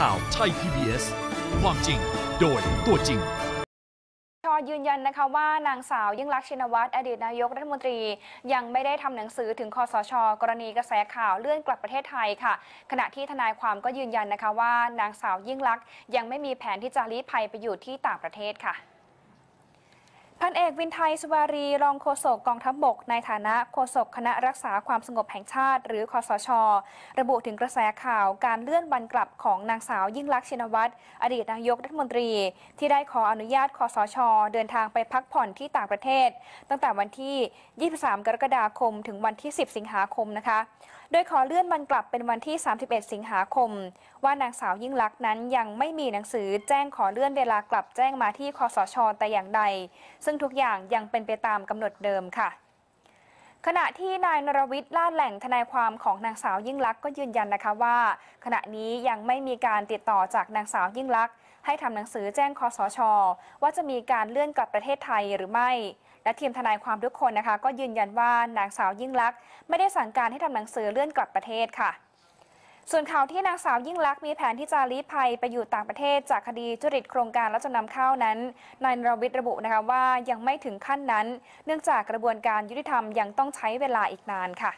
ข่าว ไทย PBS ความจริง โดยตัวจริง ชอยืนยันนะคะ ว่านางสาวยิ่งรักชินวัตรอดีตนายกรัฐมนตรี ยังไม่ได้ทำหนังสือถึงคอสชกรณีกระแสข่าวเลื่อนกลับประเทศไทยค่ะ ขณะที่ทนายความก็ยืนยันนะคะ ว่านางสาวยิ่งรักยังไม่มีแผนที่จะลี้ภัย ไปอยู่ที่ต่างประเทศค่ะพันเอกวินไทยสวารีรองโฆษกกองทัพบกในฐานะโฆษกคณะรักษาความสงบแห่งชาติ หรือคอสชระบุถึงกระแสข่าวการเลื่อนวันกลับของนางสาวยิ่งลักษณ์ชินวัตรอดีตนายกรัฐมนตรี ที่ได้ขออนุญาตคอสชเดินทางไปพักผ่อนที่ต่างประเทศ ตั้งแต่วันที่ 23 กรกฎาคมถึงวันที่ 10 สิงหาคมนะคะ โดยขอเลื่อนวันกลับเป็นวันที่ 31 สิงหาคม ว่านางสาวยิ่งลักษณ์นั้นยังไม่มีหนังสือแจ้งขอเลื่อนเวลากลับแจ้งมาที่คอสชแต่อย่างใดซึ่งทุกอย่างยังเป็นไปตามกำหนดเดิมค่ะ ขณะที่นายนรวิทย์ล่าแหล่งทนายความของ นางสาวยิ่งลักษณ์ก็ยืนยันนะคะว่า ขณะนี้ยังไม่มีการติดต่อจาก นางสาวยิ่งลักษณ์ให้ทำหนังสือแจ้งคอสช ว่าจะมีการเลื่อนกลับประเทศไทยหรือไม่ และทีมทนายความทุกคนนะคะก็ยืนยันว่านางสาวยิ่งลักษณ์ไม่ได้สั่งการให้ทำหนังสือเลื่อนกลับประเทศค่ะส่วนข่าวที่นางสาวยิ่งลักษณ์มีแผนที่จะลี้ภัยไปอยู่ต่างประเทศจากคดีจุริตโครงการและจำนำข้าวนั้นนายนรวิทย์ระบุนะคะว่ายังไม่ถึงขั้นนั้น เนื่องจากกระบวนการยุติธรรมยังต้องใช้เวลาอีกนานค่ะ